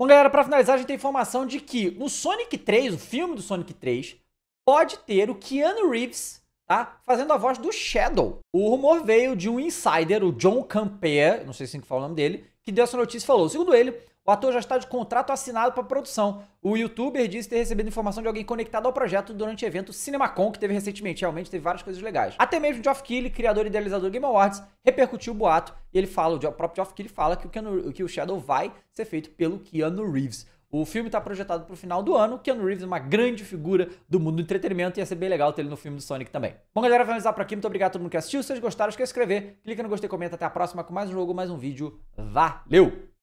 Bom, galera, para finalizar, a gente tem informação de que no Sonic 3, o filme do Sonic 3, pode ter o Keanu Reeves tá? Fazendo a voz do Shadow. O rumor veio de um insider, o John Campea, não sei se é assim que o nome dele, que deu essa notícia e falou: segundo ele, o ator já está de contrato assinado para produção. O youtuber disse ter recebido informação de alguém conectado ao projeto durante o evento CinemaCon, que teve recentemente. Realmente teve várias coisas legais. Até mesmo Geoff Keighley, criador e idealizador do Game Awards, repercutiu o boato e ele fala, o próprio Geoff Keighley fala que o, Keanu, que o Shadow vai ser feito pelo Keanu Reeves. O filme está projetado para o final do ano. Keanu Reeves é uma grande figura do mundo do entretenimento e ia ser bem legal ter ele no filme do Sonic também. Bom, galera, finalizar por aqui. Muito obrigado a todo mundo que assistiu. Se vocês gostaram, esquece de inscrever. Clica no gostei, comenta. Até a próxima com mais um jogo, mais um vídeo. Valeu!